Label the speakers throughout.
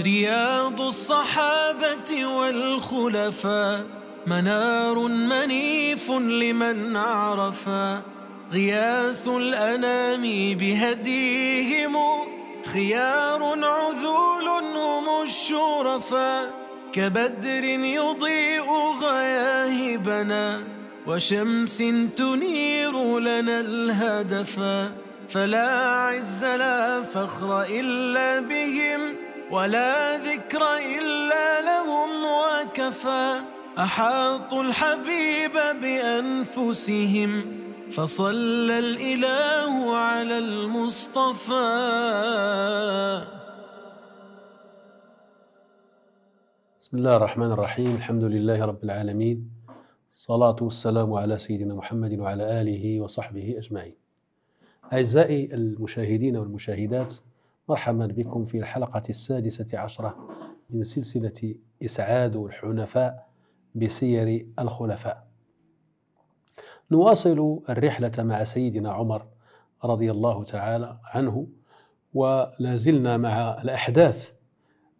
Speaker 1: رياض الصحابة والخلفاء منار منيف لمن عرفا غياث الأنام بهديهم خيار عذول هم الشرفا كبدر يضيء غياهبنا وشمس تنير لنا الهدفا فلا عز لا فخر إلا بهم ولا ذكر إلا لهم وكفى أحاطوا الحبيب بأنفسهم فصلى الإله على المصطفى
Speaker 2: بسم الله الرحمن الرحيم الحمد لله رب العالمين الصلاة والسلام على سيدنا محمد وعلى آله وصحبه أجمعين أعزائي المشاهدين والمشاهدات مرحبا بكم في الحلقة السادسة عشرة من سلسلة إسعاد الحنفاء بسير الخلفاء. نواصل الرحلة مع سيدنا عمر رضي الله تعالى عنه ولا زلنا مع الأحداث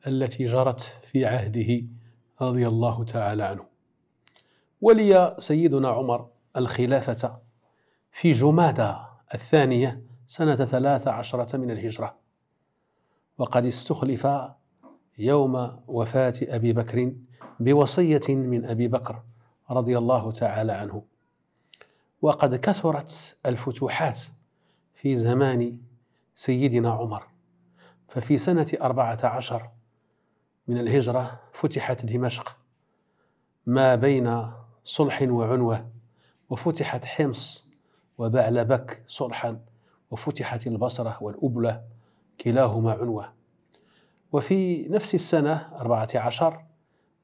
Speaker 2: التي جرت في عهده رضي الله تعالى عنه. ولي سيدنا عمر الخلافة في جمادى الثانية سنة ثلاث عشرة من الهجرة وقد استخلف يوم وفاة أبي بكر بوصية من أبي بكر رضي الله تعالى عنه وقد كثرت الفتوحات في زمان سيدنا عمر ففي سنة أربعة عشر من الهجرة فتحت دمشق ما بين صلح وعنوة وفتحت حمص وبعلبك صلحا وفتحت البصرة والأبلة كلاهما عنوة وفي نفس السنة 14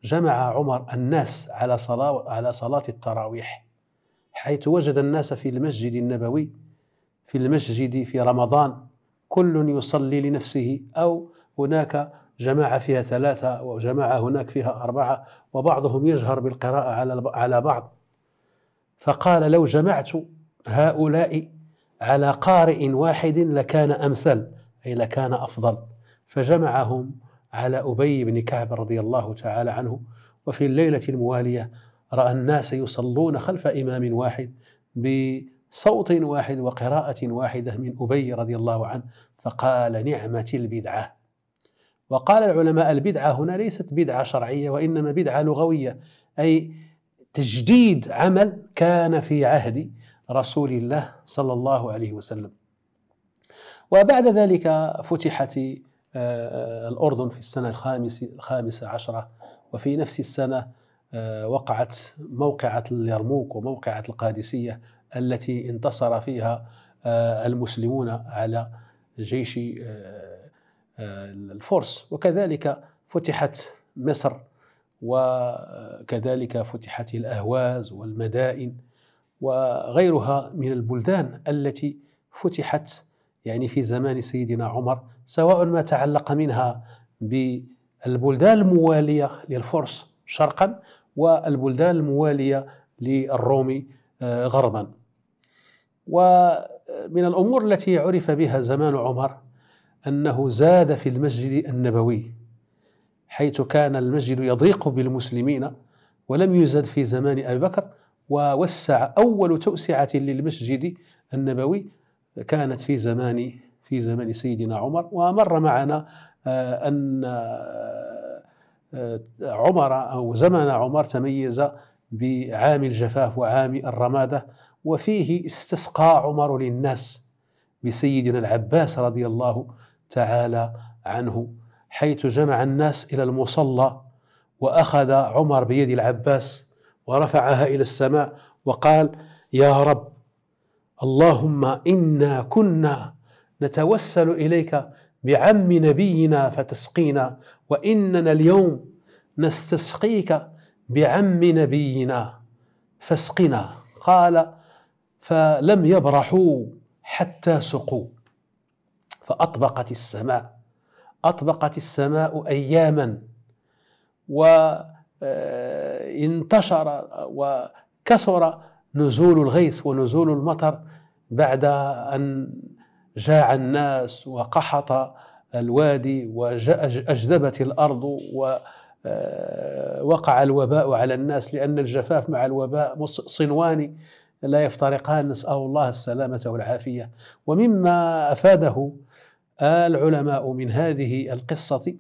Speaker 2: جمع عمر الناس على صلاة على صلاة التراويح حيث وجد الناس في المسجد النبوي في المسجد في رمضان كل يصلي لنفسه أو هناك جماعة فيها ثلاثة وجماعة هناك فيها أربعة وبعضهم يجهر بالقراءة على على بعض فقال لو جمعت هؤلاء على قارئ واحد لكان أمثل أي لكان أفضل فجمعهم على أبي بن كعب رضي الله تعالى عنه وفي الليلة الموالية رأى الناس يصلون خلف إمام واحد بصوت واحد وقراءة واحدة من أبي رضي الله عنه فقال نعمة البدعة وقال العلماء البدعة هنا ليست بدعة شرعية وإنما بدعة لغوية أي تجديد عمل كان في عهد رسول الله صلى الله عليه وسلم وبعد ذلك فتحت آه، آه، الأردن في السنة الخامسة, الخامسة عشرة وفي نفس السنة آه، وقعت موقعة اليرموك وموقعة القادسية التي انتصر فيها المسلمون على جيش الفرس وكذلك فتحت مصر وكذلك فتحت الأهواز والمدائن وغيرها من البلدان التي فتحت يعني في زمان سيدنا عمر سواء ما تعلق منها بالبلدان الموالية للفرس شرقا والبلدان الموالية للروم آه، غربا ومن الأمور التي عرف بها زمان عمر أنه زاد في المسجد النبوي حيث كان المسجد يضيق بالمسلمين ولم يزد في زمان أبي بكر ووسع أول توسعة للمسجد النبوي كانت في زمان في زمان سيدنا عمر ومر معنا آه، أن آه، آه، عمر أو زمن عمر تميز بعام الجفاف وعام الرمادة وفيه استسقى عمر للناس بسيدنا العباس رضي الله تعالى عنه حيث جمع الناس إلى المصلى وأخذ عمر بيد العباس ورفعها إلى السماء وقال يا رب اللهم انا كنا نتوسل اليك بعم نبينا فتسقينا واننا اليوم نستسقيك بعم نبينا فاسقنا قال فلم يبرحوا حتى سقوا فاطبقت السماء اطبقت السماء اياما وانتشر آه، وكثر نزول الغيث ونزول المطر بعد أن جاع الناس وقحط الوادي وأجذبت الأرض ووقع آه، الوباء على الناس لأن الجفاف مع الوباء صنوان لا يفترقان نسأل الله السلامة والعافية ومما أفاده العلماء من هذه القصة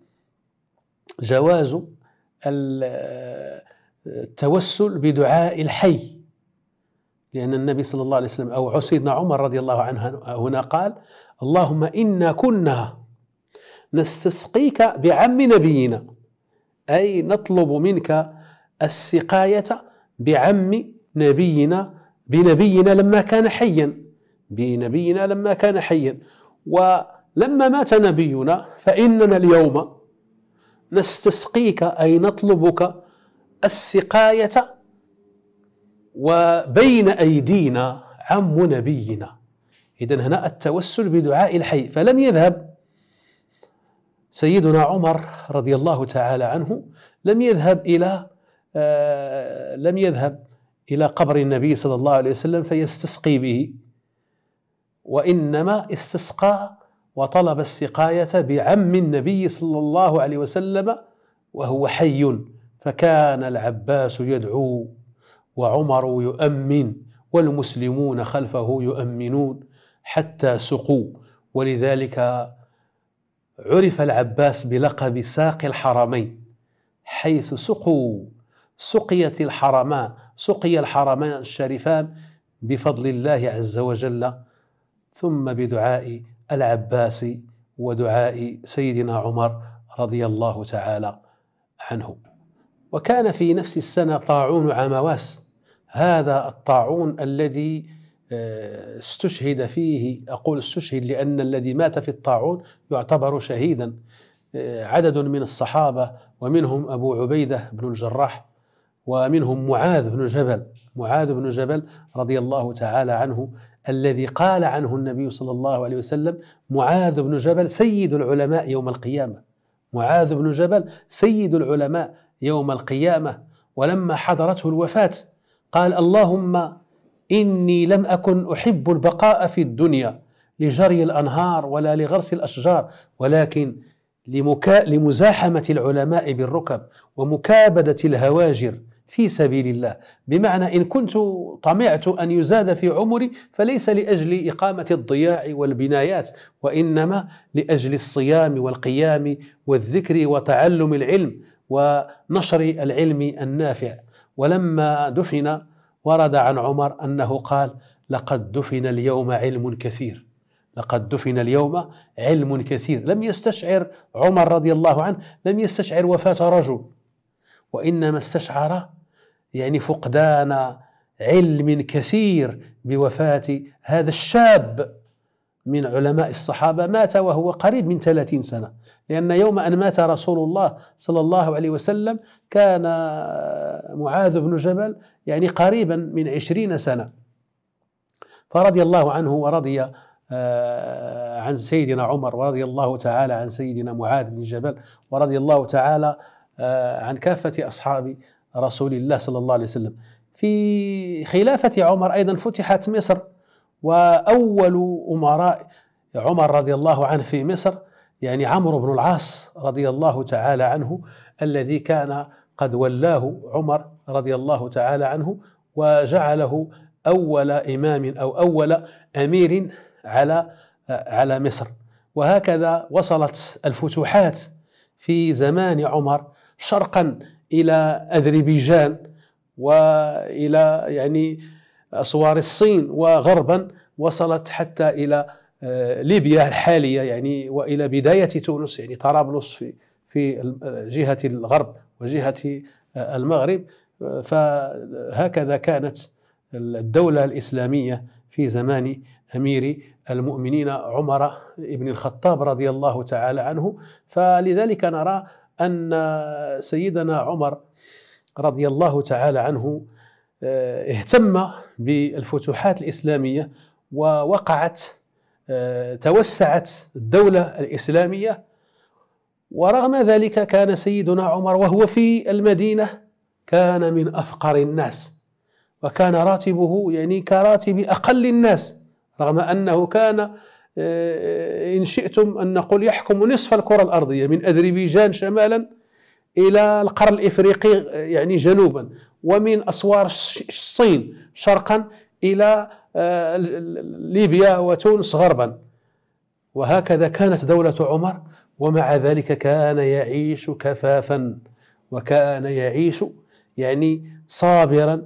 Speaker 2: جواز آه، التوسل بدعاء الحي لأن النبي صلى الله عليه وسلم أو سيدنا عمر رضي الله عنه هنا قال اللهم إنا كنا نستسقيك بعم نبينا أي نطلب منك السقاية بعم نبينا بنبينا لما كان حيا بنبينا لما كان حيا ولما مات نبينا فإننا اليوم نستسقيك أي نطلبك السقاية وبين أيدينا عم نبينا إذا هنا التوسل بدعاء الحي فلم يذهب سيدنا عمر رضي الله تعالى عنه لم يذهب إلى آه لم يذهب إلى قبر النبي صلى الله عليه وسلم فيستسقي به وإنما استسقى وطلب السقاية بعم النبي صلى الله عليه وسلم وهو حي فكان العباس يدعو وعمر يؤمن والمسلمون خلفه يؤمنون حتى سقوا ولذلك عرف العباس بلقب ساقي الحرمين حيث سقوا سقيت الحرمان سقي الحرمان الشريفان بفضل الله عز وجل ثم بدعاء العباس ودعاء سيدنا عمر رضي الله تعالى عنه وكان في نفس السنة طاعون عمواس هذا الطاعون الذي آه، استشهد فيه أقول استشهد لأن الذي مات في الطاعون يعتبر شهيدا آه، عدد من الصحابة ومنهم أبو عبيدة بن الجراح ومنهم معاذ بن جبل معاذ بن جبل رضي الله تعالى عنه الذي قال عنه النبي صلى الله عليه وسلم معاذ بن جبل سيد العلماء يوم القيامة معاذ بن جبل سيد العلماء يوم القيامه ولما حضرته الوفاه قال اللهم اني لم اكن احب البقاء في الدنيا لجري الانهار ولا لغرس الاشجار ولكن لمكا... لمزاحمه العلماء بالركب ومكابده الهواجر في سبيل الله بمعنى ان كنت طمعت ان يزاد في عمري فليس لاجل اقامه الضياع والبنايات وانما لاجل الصيام والقيام والذكر وتعلم العلم ونشر العلم النافع ولما دفن ورد عن عمر انه قال لقد دفن اليوم علم كثير لقد دفن اليوم علم كثير لم يستشعر عمر رضي الله عنه لم يستشعر وفاه رجل وانما استشعر يعني فقدان علم كثير بوفاه هذا الشاب من علماء الصحابه مات وهو قريب من 30 سنه لأن يوم أن مات رسول الله صلى الله عليه وسلم كان معاذ بن جبل يعني قريبا من عشرين سنة فرضي الله عنه ورضي آه، عن سيدنا عمر ورضي الله تعالى عن سيدنا معاذ بن جبل ورضي الله تعالى آه، عن كافة أصحاب رسول الله صلى الله عليه وسلم في خلافة عمر أيضا فتحت مصر وأول أمراء عمر رضي الله عنه في مصر يعني عمرو بن العاص رضي الله تعالى عنه الذي كان قد ولاه عمر رضي الله تعالى عنه وجعله اول امام او اول امير على على مصر وهكذا وصلت الفتوحات في زمان عمر شرقا الى اذربيجان والى يعني اسوار الصين وغربا وصلت حتى الى آه، ليبيا الحالية يعني وإلى بداية تونس يعني طرابلس في في جهة الغرب وجهة آه، المغرب آه، فهكذا كانت الدولة الإسلامية في زمان أمير المؤمنين عمر بن الخطاب رضي الله تعالى عنه فلذلك نرى أن سيدنا عمر رضي الله تعالى عنه اهتم بالفتوحات الإسلامية ووقعت آه، توسعت الدولة الإسلامية ورغم ذلك كان سيدنا عمر وهو في المدينة كان من أفقر الناس وكان راتبه يعني كراتب أقل الناس رغم أنه كان آه، إن شئتم أن نقول يحكم نصف الكرة الأرضية من أذربيجان شمالا إلى القرن الإفريقي آه، يعني جنوبا ومن أسوار الصين شرقا إلى آه، ليبيا وتونس غربا وهكذا كانت دولة عمر ومع ذلك كان يعيش كفافا وكان يعيش يعني صابرا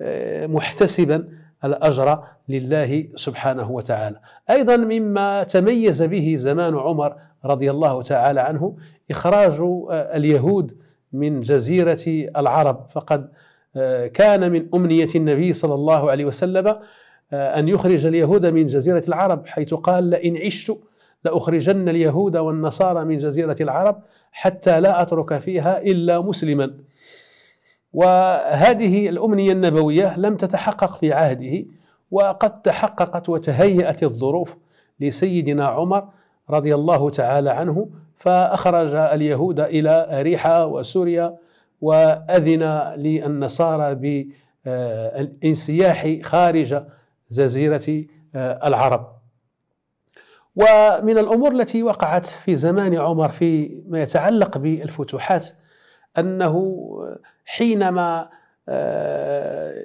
Speaker 2: ومحتسبا الأجر لله سبحانه وتعالى أيضا مما تميز به زمان عمر رضي الله تعالى عنه إخراج اليهود من جزيرة العرب فقد آه، كان من أمنية النبي صلى الله عليه وسلم آه، أن يخرج اليهود من جزيرة العرب حيث قال لئن عشت لأخرجن اليهود والنصارى من جزيرة العرب حتى لا أترك فيها إلا مسلما وهذه الأمنية النبوية لم تتحقق في عهده وقد تحققت وتهيأت الظروف لسيدنا عمر رضي الله تعالى عنه فأخرج اليهود إلى ريحة وسوريا وأذن للنصارى بالانسياح خارج جزيرة آه، العرب ومن الأمور التي وقعت في زمان عمر في ما يتعلق بالفتوحات أنه حينما آه،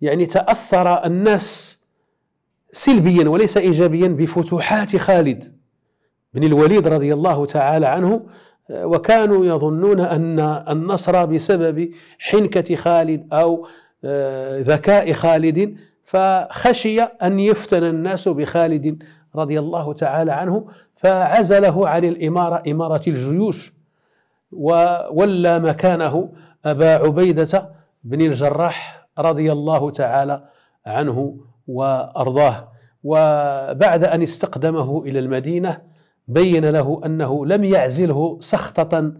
Speaker 2: يعني تأثر الناس سلبيا وليس إيجابيا بفتوحات خالد بن الوليد رضي الله تعالى عنه وكانوا يظنون أن النصر بسبب حنكة خالد أو آه، ذكاء خالد فخشي أن يفتن الناس بخالد رضي الله تعالى عنه فعزله عن الإمارة إمارة الجيوش وولى مكانه أبا عبيدة بن الجراح رضي الله تعالى عنه وأرضاه وبعد أن استقدمه إلى المدينة بين له أنه لم يعزله سخطة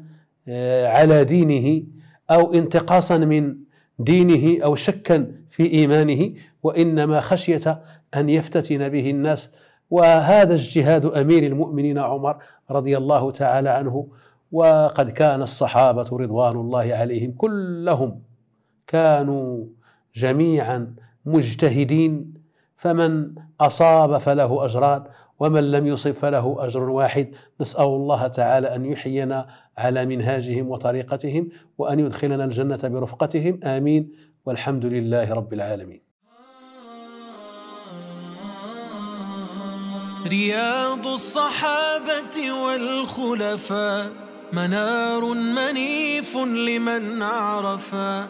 Speaker 2: آه، على دينه أو انتقاصا من دينه أو شكا في إيمانه وإنما خشية أن يفتتن به الناس وهذا اجتهاد أمير المؤمنين عمر رضي الله تعالى عنه وقد كان الصحابة رضوان الله عليهم كلهم كانوا جميعا مجتهدين فمن أصاب فله أجران ومن لم يصب فله أجر واحد نسأل الله تعالى أن يحيينا على منهاجهم وطريقتهم وأن يدخلنا الجنة برفقتهم آمين والحمد لله رب العالمين
Speaker 1: رياض الصحابة والخلفاء منار منيف لمن عرفا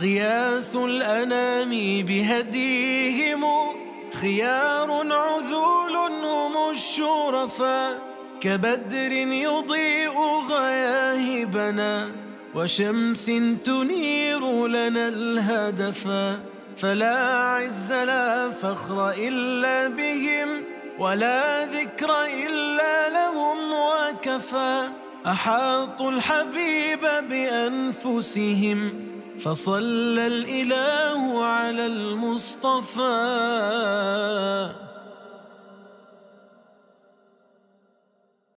Speaker 1: غياث الأنام بهديهم خيار عذول الشرفاء كبدر يضيء غياهبنا وشمس تنير لنا الهدفا فلا عز لا فخر إلا بهم ولا ذكر إلا لهم وكفى أحاطوا الحبيب بأنفسهم فصلى الإله على المصطفى